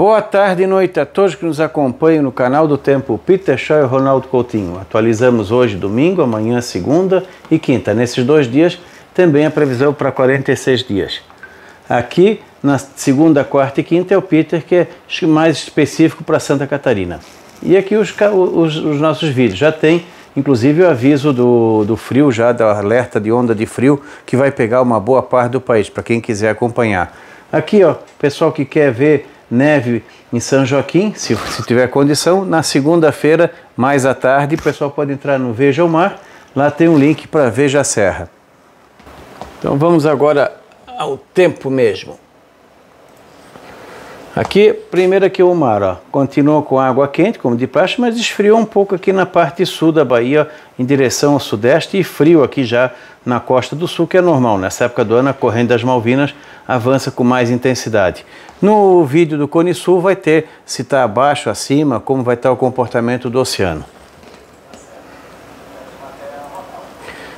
Boa tarde e noite a todos que nos acompanham no canal do Tempo Peter Shaw e Ronaldo Coutinho. Atualizamos hoje domingo, amanhã segunda e quinta. Nesses dois dias também a previsão para 46 dias. Aqui na segunda, quarta e quinta é o Peter que é mais específico para Santa Catarina. E aqui os, os, os nossos vídeos já tem inclusive o aviso do, do frio já, da alerta de onda de frio que vai pegar uma boa parte do país, para quem quiser acompanhar. Aqui ó, pessoal que quer ver neve em São Joaquim, se, se tiver condição. Na segunda-feira, mais à tarde, o pessoal pode entrar no Veja o Mar. Lá tem um link para Veja a Serra. Então vamos agora ao tempo mesmo. Aqui, primeiro aqui o mar, ó, continua com água quente, como de praxe, mas esfriou um pouco aqui na parte sul da Bahia, em direção ao sudeste, e frio aqui já na costa do sul, que é normal. Nessa época do ano, a corrente das Malvinas avança com mais intensidade. No vídeo do Cone Sul vai ter se está abaixo, acima, como vai estar tá o comportamento do oceano.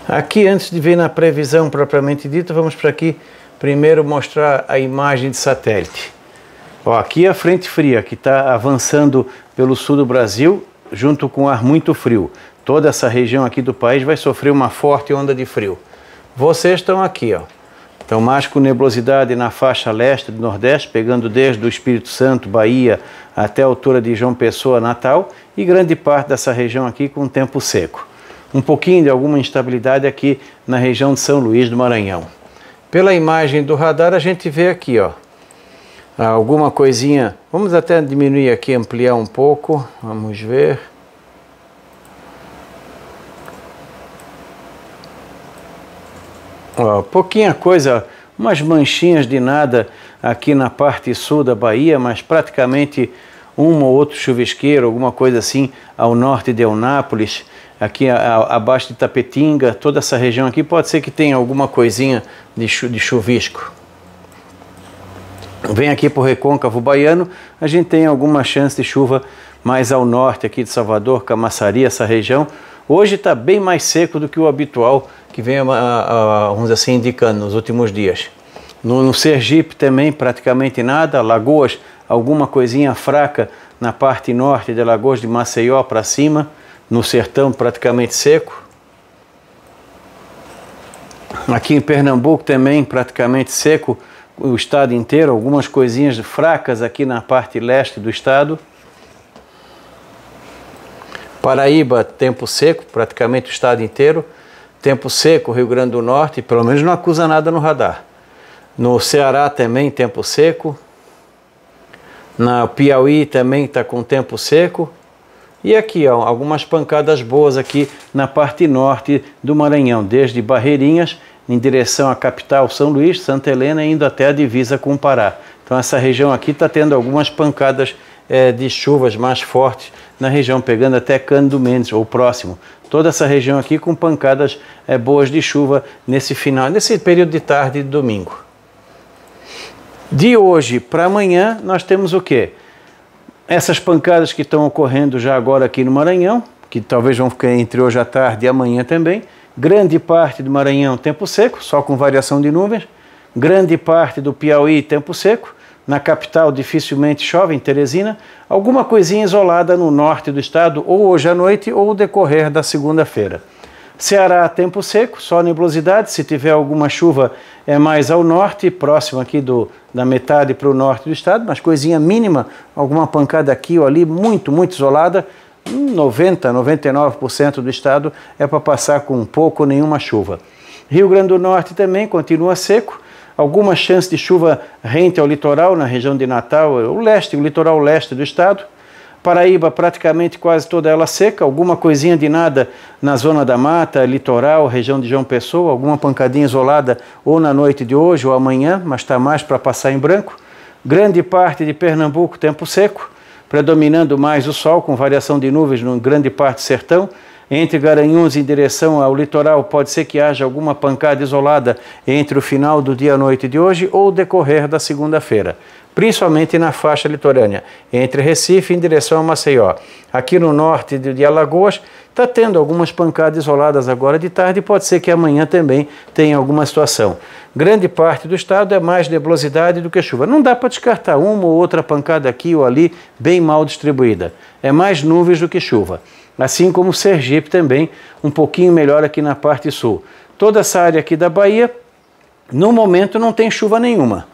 Aqui, antes de vir na previsão propriamente dita, vamos para aqui primeiro mostrar a imagem de satélite. Ó, aqui é a frente fria que está avançando pelo sul do Brasil, junto com ar muito frio. Toda essa região aqui do país vai sofrer uma forte onda de frio. Vocês estão aqui, ó. Então, mais com nebulosidade na faixa leste do Nordeste, pegando desde o Espírito Santo, Bahia, até a altura de João Pessoa, Natal, e grande parte dessa região aqui com tempo seco. Um pouquinho de alguma instabilidade aqui na região de São Luís do Maranhão. Pela imagem do radar, a gente vê aqui, ó, alguma coisinha. Vamos até diminuir aqui, ampliar um pouco. Vamos ver. Ó, pouquinha coisa, umas manchinhas de nada aqui na parte sul da Bahia, mas praticamente um ou outro chuvisqueiro, alguma coisa assim, ao norte de Eunápolis, aqui a, a, abaixo de Tapetinga, toda essa região aqui, pode ser que tenha alguma coisinha de, chu, de chuvisco. Vem aqui para o recôncavo baiano, a gente tem alguma chance de chuva mais ao norte aqui de Salvador, Camaçari, essa região, Hoje está bem mais seco do que o habitual que vem, a, a, vamos dizer assim, indicando nos últimos dias. No, no Sergipe também praticamente nada, Lagoas alguma coisinha fraca na parte norte de Lagoas de Maceió para cima, no sertão praticamente seco. Aqui em Pernambuco também praticamente seco o estado inteiro, algumas coisinhas fracas aqui na parte leste do estado. Paraíba, tempo seco, praticamente o estado inteiro. Tempo seco, Rio Grande do Norte, pelo menos não acusa nada no radar. No Ceará também, tempo seco. Na Piauí também está com tempo seco. E aqui, ó, algumas pancadas boas aqui na parte norte do Maranhão, desde Barreirinhas em direção à capital São Luís, Santa Helena, indo até a divisa com o Pará. Então essa região aqui está tendo algumas pancadas é, de chuvas mais fortes na região, pegando até Cano do Mendes, ou próximo. Toda essa região aqui com pancadas é, boas de chuva nesse final, nesse período de tarde e domingo. De hoje para amanhã, nós temos o quê? Essas pancadas que estão ocorrendo já agora aqui no Maranhão, que talvez vão ficar entre hoje à tarde e amanhã também. Grande parte do Maranhão, tempo seco, só com variação de nuvens. Grande parte do Piauí, tempo seco na capital dificilmente chove, em Teresina, alguma coisinha isolada no norte do estado, ou hoje à noite ou decorrer da segunda-feira. Ceará, tempo seco, só nebulosidade. Se tiver alguma chuva, é mais ao norte, próximo aqui do, da metade para o norte do estado, mas coisinha mínima, alguma pancada aqui ou ali, muito, muito isolada. 90, 99% do estado é para passar com pouco ou nenhuma chuva. Rio Grande do Norte também continua seco, alguma chance de chuva rente ao litoral, na região de Natal, o leste, o litoral leste do estado. Paraíba praticamente quase toda ela seca, alguma coisinha de nada na zona da mata, litoral, região de João Pessoa, alguma pancadinha isolada ou na noite de hoje ou amanhã, mas está mais para passar em branco. Grande parte de Pernambuco, tempo seco, predominando mais o sol, com variação de nuvens em grande parte do sertão. Entre Garanhuns em direção ao litoral, pode ser que haja alguma pancada isolada entre o final do dia à noite de hoje ou o decorrer da segunda-feira principalmente na faixa litorânea, entre Recife em direção a Maceió. Aqui no norte de Alagoas, está tendo algumas pancadas isoladas agora de tarde, pode ser que amanhã também tenha alguma situação. Grande parte do estado é mais nebulosidade do que chuva. Não dá para descartar uma ou outra pancada aqui ou ali, bem mal distribuída. É mais nuvens do que chuva assim como Sergipe também, um pouquinho melhor aqui na parte sul. Toda essa área aqui da Bahia, no momento não tem chuva nenhuma.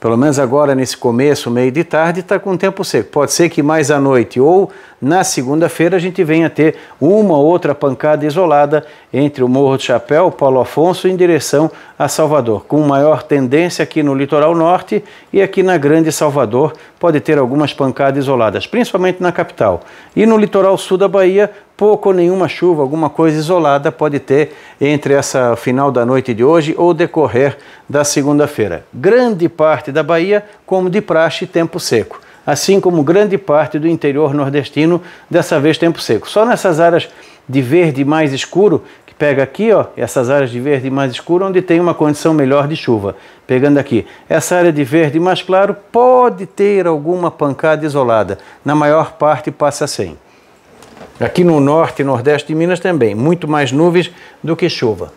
Pelo menos agora nesse começo, meio de tarde, está com tempo seco. Pode ser que mais à noite ou na segunda-feira a gente vem a ter uma outra pancada isolada entre o Morro do Chapéu, Paulo Afonso, em direção a Salvador, com maior tendência aqui no litoral norte e aqui na Grande Salvador pode ter algumas pancadas isoladas, principalmente na capital. E no litoral sul da Bahia, pouco ou nenhuma chuva, alguma coisa isolada pode ter entre essa final da noite de hoje ou decorrer da segunda-feira. Grande parte da Bahia, como de praxe, tempo seco assim como grande parte do interior nordestino, dessa vez tempo seco. Só nessas áreas de verde mais escuro, que pega aqui, ó, essas áreas de verde mais escuro, onde tem uma condição melhor de chuva. Pegando aqui, essa área de verde mais claro pode ter alguma pancada isolada, na maior parte passa sem. Aqui no norte e nordeste de Minas também, muito mais nuvens do que chuva.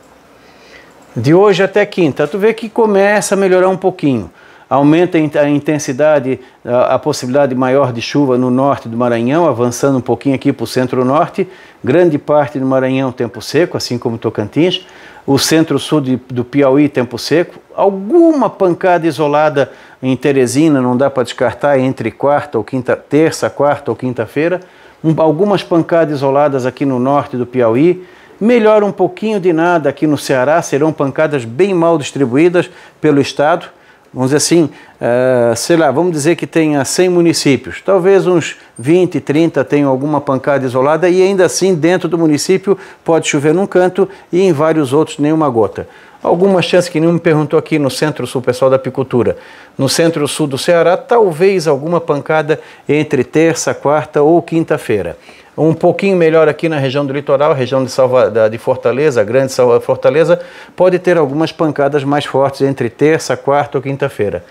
De hoje até quinta, tu vê que começa a melhorar um pouquinho aumenta a intensidade, a, a possibilidade maior de chuva no norte do Maranhão, avançando um pouquinho aqui para o centro-norte, grande parte do Maranhão tempo seco, assim como Tocantins, o centro-sul do Piauí tempo seco, alguma pancada isolada em Teresina, não dá para descartar, entre quarta ou quinta, terça, quarta ou quinta-feira, um, algumas pancadas isoladas aqui no norte do Piauí, melhora um pouquinho de nada aqui no Ceará, serão pancadas bem mal distribuídas pelo estado, vamos dizer assim, uh, sei lá, vamos dizer que tenha 100 municípios, talvez uns 20, 30 tenham alguma pancada isolada e ainda assim dentro do município pode chover num canto e em vários outros nenhuma gota. Alguma chance que nenhum me perguntou aqui no centro-sul, pessoal da apicultura. No centro-sul do Ceará, talvez alguma pancada entre terça, quarta ou quinta-feira um pouquinho melhor aqui na região do litoral, região de, Salva, de Fortaleza, Grande Fortaleza, pode ter algumas pancadas mais fortes entre terça, quarta ou quinta-feira.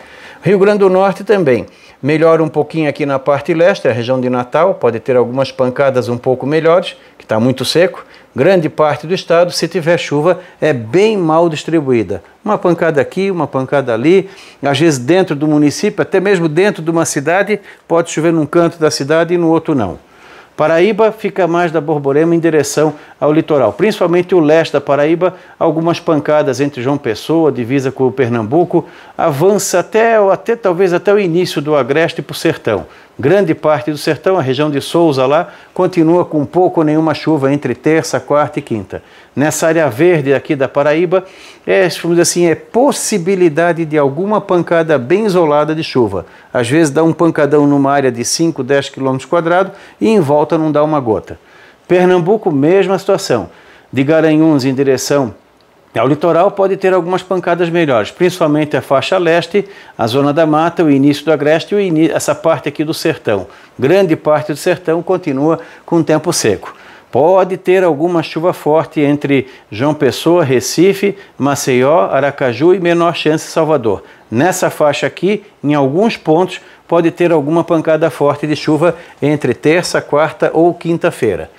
Rio Grande do Norte também. Melhora um pouquinho aqui na parte leste, a região de Natal, pode ter algumas pancadas um pouco melhores, que está muito seco. Grande parte do estado, se tiver chuva, é bem mal distribuída. Uma pancada aqui, uma pancada ali, às vezes dentro do município, até mesmo dentro de uma cidade, pode chover num canto da cidade e no outro não. Paraíba fica mais da Borborema em direção ao litoral, principalmente o leste da Paraíba, algumas pancadas entre João Pessoa, divisa com o Pernambuco, avança até, até talvez até o início do Agreste para o Sertão grande parte do sertão, a região de Souza lá, continua com pouco ou nenhuma chuva entre terça, quarta e quinta. Nessa área verde aqui da Paraíba, é, assim, é possibilidade de alguma pancada bem isolada de chuva. Às vezes dá um pancadão numa área de 5, 10 km quadrado e em volta não dá uma gota. Pernambuco, mesma situação. De Garanhuns em direção o litoral pode ter algumas pancadas melhores, principalmente a faixa leste, a zona da mata, o início do agreste e essa parte aqui do sertão. Grande parte do sertão continua com tempo seco. Pode ter alguma chuva forte entre João Pessoa, Recife, Maceió, Aracaju e menor chance Salvador. Nessa faixa aqui, em alguns pontos, pode ter alguma pancada forte de chuva entre terça, quarta ou quinta-feira.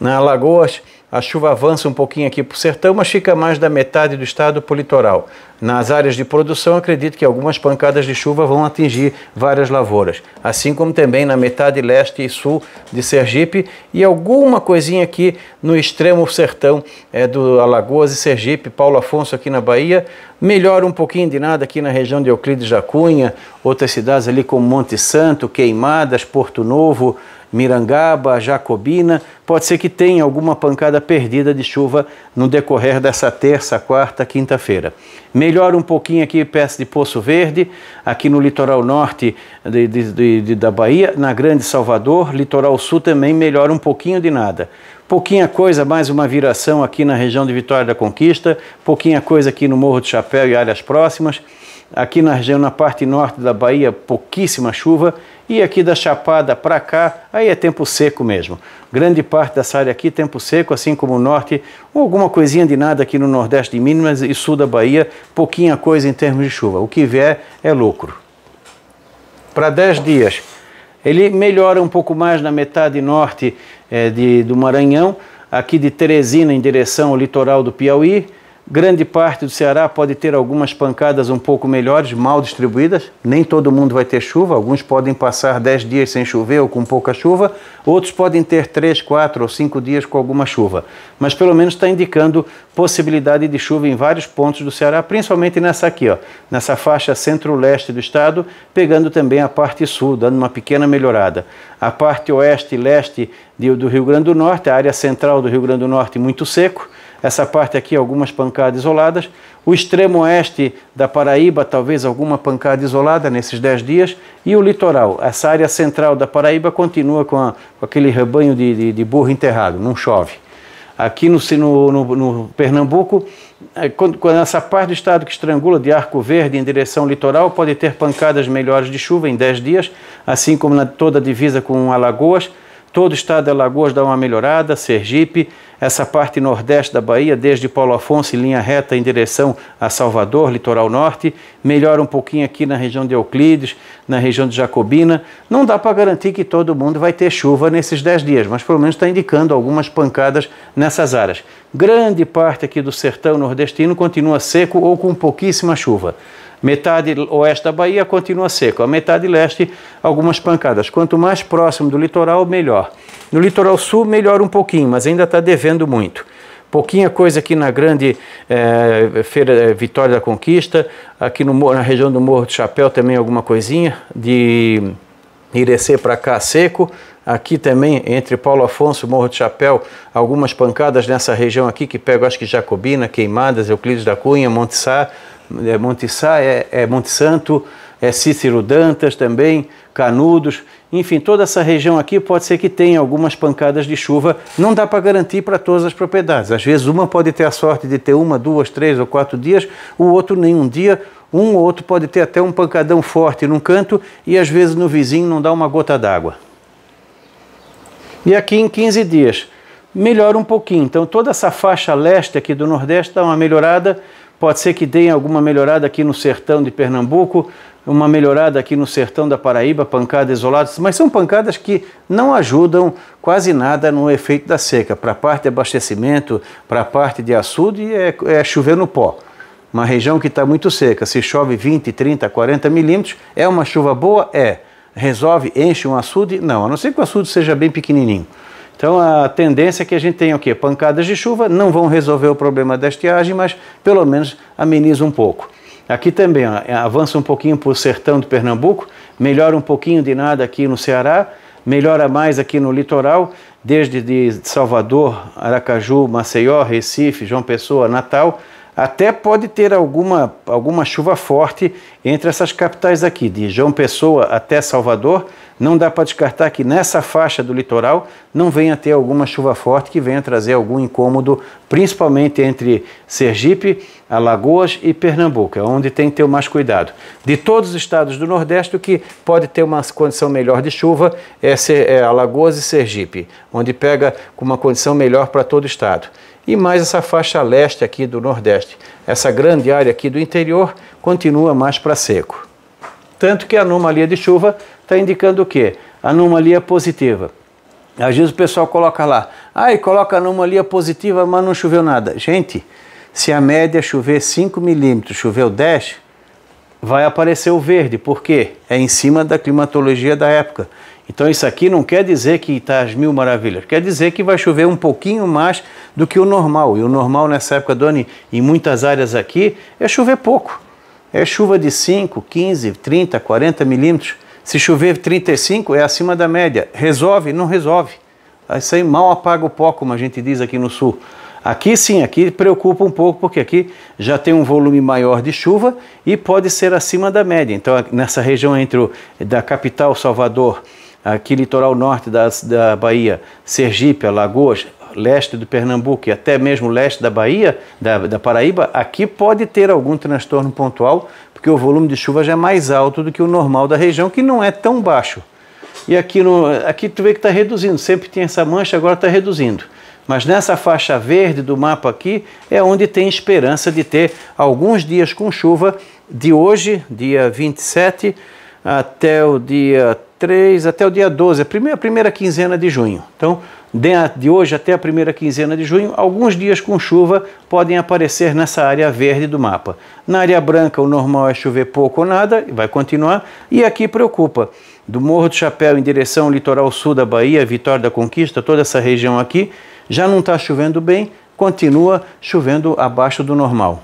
Na Lagoas, a chuva avança um pouquinho aqui para o sertão, mas fica mais da metade do estado para o litoral. Nas áreas de produção, acredito que algumas pancadas de chuva vão atingir várias lavouras, assim como também na metade leste e sul de Sergipe e alguma coisinha aqui no extremo sertão é, do Alagoas e Sergipe, Paulo Afonso aqui na Bahia. Melhora um pouquinho de nada aqui na região de Euclides da Cunha, outras cidades ali como Monte Santo, Queimadas, Porto Novo, Mirangaba, Jacobina, pode ser que tenha alguma pancada perdida de chuva no decorrer dessa terça, quarta, quinta-feira. Melhora um pouquinho aqui perto de Poço Verde, aqui no litoral norte de, de, de, da Bahia, na Grande Salvador, litoral sul também melhora um pouquinho de nada. Pouquinha coisa, mais uma viração aqui na região de Vitória da Conquista, pouquinha coisa aqui no Morro do Chapéu e áreas próximas. Aqui na região, na parte norte da Bahia, pouquíssima chuva. E aqui da Chapada para cá, aí é tempo seco mesmo. Grande parte dessa área aqui, tempo seco, assim como o norte, alguma coisinha de nada aqui no nordeste de Minas e sul da Bahia, pouquinha coisa em termos de chuva. O que vier é lucro. Para 10 dias, ele melhora um pouco mais na metade norte é, de, do Maranhão, aqui de Teresina em direção ao litoral do Piauí, Grande parte do Ceará pode ter algumas pancadas um pouco melhores, mal distribuídas. Nem todo mundo vai ter chuva. Alguns podem passar 10 dias sem chover ou com pouca chuva. Outros podem ter 3, 4 ou 5 dias com alguma chuva. Mas pelo menos está indicando possibilidade de chuva em vários pontos do Ceará, principalmente nessa aqui, ó, nessa faixa centro-leste do estado, pegando também a parte sul, dando uma pequena melhorada. A parte oeste e leste do Rio Grande do Norte, a área central do Rio Grande do Norte muito seco essa parte aqui algumas pancadas isoladas, o extremo oeste da Paraíba talvez alguma pancada isolada nesses 10 dias e o litoral, essa área central da Paraíba continua com, a, com aquele rebanho de, de, de, burro enterrado, não chove. Aqui no, no, no Pernambuco, é, quando, quando, essa parte do estado que estrangula de Arco Verde em direção litoral pode ter pancadas melhores de chuva em 10 dias, assim como na toda a divisa com Alagoas, Todo o estado de Alagoas dá uma melhorada, Sergipe, essa parte nordeste da Bahia, desde Paulo Afonso em linha reta em direção a Salvador, litoral norte, melhora um pouquinho aqui na região de Euclides, na região de Jacobina. Não dá para garantir que todo mundo vai ter chuva nesses 10 dias, mas pelo menos está indicando algumas pancadas nessas áreas. Grande parte aqui do sertão nordestino continua seco ou com pouquíssima chuva. Metade oeste da Bahia continua seco, a metade leste, algumas pancadas. Quanto mais próximo do litoral, melhor. No litoral sul, melhor um pouquinho, mas ainda está devendo muito. Pouquinha coisa aqui na grande é, Feira eh, Vitória da Conquista, aqui no, na região do Morro do Chapéu também alguma coisinha, de irecer para cá seco, Aqui também, entre Paulo Afonso e Morro de Chapéu, algumas pancadas nessa região aqui que pego, acho que Jacobina, Queimadas, Euclides da Cunha, Monte Sá, é Monte, Sá é, é Monte Santo, é Cícero Dantas também, Canudos, enfim, toda essa região aqui pode ser que tenha algumas pancadas de chuva. Não dá para garantir para todas as propriedades. Às vezes uma pode ter a sorte de ter uma, duas, três ou quatro dias, o outro nenhum dia. Um ou outro pode ter até um pancadão forte num canto e às vezes no vizinho não dá uma gota d'água. E aqui em 15 dias melhora um pouquinho. Então toda essa faixa leste aqui do Nordeste dá uma melhorada. Pode ser que dê alguma melhorada aqui no sertão de Pernambuco, uma melhorada aqui no sertão da Paraíba, pancadas isoladas, mas são pancadas que não ajudam quase nada no efeito da seca. Para a parte de abastecimento, para a parte de açude, é, é chover no pó. Uma região que está muito seca, se chove 20, 30, 40 milímetros, é uma chuva boa? É resolve, enche um açude? Não, a não ser que o açude seja bem pequenininho. Então a tendência é que a gente tenha o quê? Pancadas de chuva não vão resolver o problema da estiagem, mas pelo menos ameniza um pouco. Aqui também ó, avança um pouquinho para o sertão de Pernambuco, melhora um pouquinho de nada aqui no Ceará, melhora mais aqui no litoral, desde de Salvador, Aracaju, Maceió, Recife, João Pessoa, Natal, até pode ter alguma, alguma chuva forte entre essas capitais aqui, de João Pessoa até Salvador. Não dá para descartar que nessa faixa do litoral não venha ter alguma chuva forte que venha trazer algum incômodo, principalmente entre Sergipe, Alagoas e Pernambuco, é onde tem que ter mais cuidado. De todos os estados do Nordeste, o que pode ter uma condição melhor de chuva é, é Alagoas e Sergipe, onde pega com uma condição melhor para todo o estado e mais essa faixa leste aqui do Nordeste. Essa grande área aqui do interior continua mais para seco. Tanto que a anomalia de chuva está indicando o quê? Anomalia positiva. Às vezes o pessoal coloca lá, aí ah, coloca anomalia positiva, mas não choveu nada. Gente, se a média chover 5 milímetros, choveu 10, vai aparecer o verde, porque é em cima da climatologia da época. Então isso aqui não quer dizer que está às mil maravilhas, quer dizer que vai chover um pouquinho mais do que o normal. E o normal nessa época Doni, em muitas áreas aqui, é chover pouco. É chuva de 5, 15, 30, 40 milímetros. Se chover 35, é acima da média. Resolve? Não resolve. Isso aí mal apaga o pó, como a gente diz aqui no sul. Aqui sim, aqui preocupa um pouco, porque aqui já tem um volume maior de chuva e pode ser acima da média. Então, nessa região entre o, da capital Salvador aqui litoral norte da, da Bahia, Sergipe, Alagoas, leste do Pernambuco e até mesmo leste da Bahia, da, da, Paraíba, aqui pode ter algum transtorno pontual, porque o volume de chuva já é mais alto do que o normal da região, que não é tão baixo. E aqui, no, aqui tu vê que está reduzindo, sempre tinha essa mancha, agora está reduzindo. Mas nessa faixa verde do mapa aqui é onde tem esperança de ter alguns dias com chuva de hoje, dia 27, até o dia 3 até o dia 12, a primeira, a primeira quinzena de junho. Então, de, de hoje até a primeira quinzena de junho, alguns dias com chuva podem aparecer nessa área verde do mapa. Na área branca, o normal é chover pouco ou nada, e vai continuar, e aqui preocupa. Do Morro do Chapéu em direção ao litoral sul da Bahia, Vitória da Conquista, toda essa região aqui, já não está chovendo bem, continua chovendo abaixo do normal.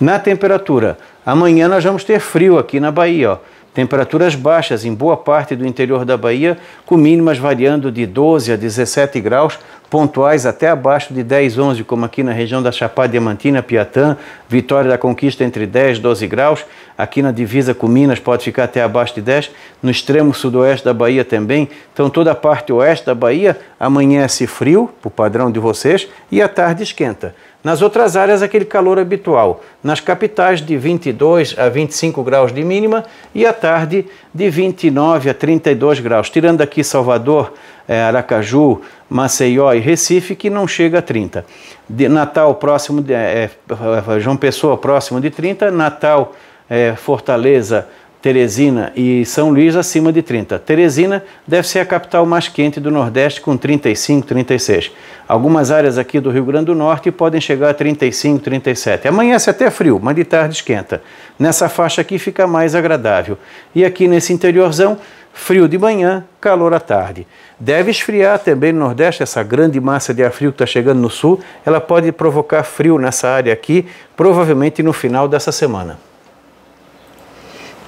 Na temperatura, amanhã nós vamos ter frio aqui na Bahia, ó Temperaturas baixas em boa parte do interior da Bahia, com mínimas variando de 12 a 17 graus, pontuais até abaixo de 10, 11, como aqui na região da Chapada Diamantina, Piatã, Vitória da Conquista entre 10 e 12 graus, aqui na divisa com Minas pode ficar até abaixo de 10, no extremo sudoeste da Bahia também, então toda a parte oeste da Bahia amanhece frio, o padrão de vocês, e à tarde esquenta. Nas outras áreas, aquele calor habitual. Nas capitais, de 22 a 25 graus de mínima e à tarde, de 29 a 32 graus. Tirando aqui Salvador, eh, Aracaju, Maceió e Recife, que não chega a 30. De Natal próximo de, é, João Pessoa próximo de 30, Natal, é, Fortaleza Teresina e São Luís acima de 30. Teresina deve ser a capital mais quente do Nordeste, com 35, 36. Algumas áreas aqui do Rio Grande do Norte podem chegar a 35, 37. Amanhece até frio, mas de tarde esquenta. Nessa faixa aqui fica mais agradável. E aqui nesse interiorzão, frio de manhã, calor à tarde. Deve esfriar também no Nordeste, essa grande massa de ar frio que está chegando no Sul, ela pode provocar frio nessa área aqui, provavelmente no final dessa semana.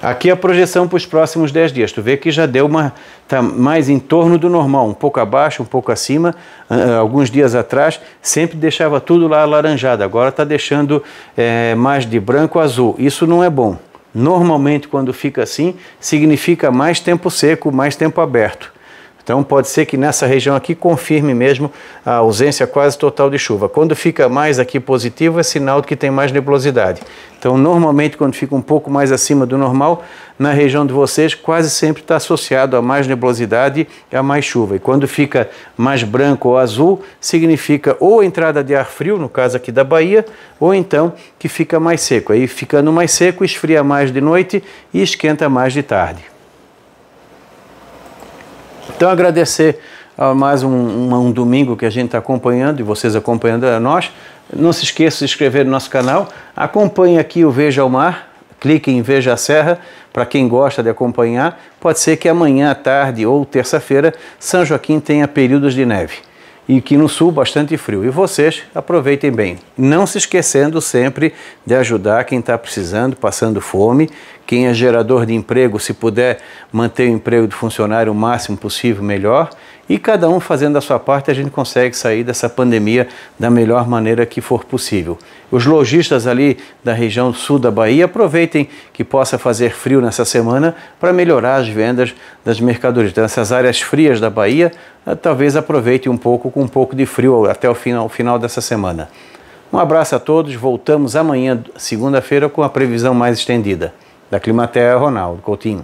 Aqui a projeção para os próximos 10 dias. Tu vê que já deu uma. Está mais em torno do normal, um pouco abaixo, um pouco acima. Ah, ah, alguns dias atrás, sempre deixava tudo lá alaranjado. Agora está deixando é, mais de branco a azul. Isso não é bom. Normalmente, quando fica assim, significa mais tempo seco, mais tempo aberto. Então pode ser que nessa região aqui confirme mesmo a ausência quase total de chuva. Quando fica mais aqui positivo é sinal de que tem mais nebulosidade. Então normalmente quando fica um pouco mais acima do normal, na região de vocês quase sempre está associado a mais nebulosidade e a mais chuva. E quando fica mais branco ou azul, significa ou entrada de ar frio, no caso aqui da Bahia, ou então que fica mais seco. Aí ficando mais seco, esfria mais de noite e esquenta mais de tarde. Então agradecer a ah, mais um, um domingo que a gente está acompanhando e vocês acompanhando a é nós. Não se esqueça de se inscrever no nosso canal. Acompanhe aqui o Veja o Mar, clique em Veja a Serra, para quem gosta de acompanhar. Pode ser que amanhã à tarde ou terça-feira São Joaquim tenha períodos de neve. E que no sul bastante frio. E vocês aproveitem bem. Não se esquecendo sempre de ajudar quem está precisando, passando fome, quem é gerador de emprego, se puder manter o emprego do funcionário o máximo possível, melhor. E cada um fazendo a sua parte, a gente consegue sair dessa pandemia da melhor maneira que for possível. Os lojistas ali da região sul da Bahia aproveitem que possa fazer frio nessa semana para melhorar as vendas das mercadorias. Então, essas áreas frias da Bahia, eh, talvez aproveitem um pouco com um pouco de frio até o final, final dessa semana. Um abraço a todos, voltamos amanhã, segunda-feira, com a previsão mais estendida da Climaterra, Ronaldo Coutinho.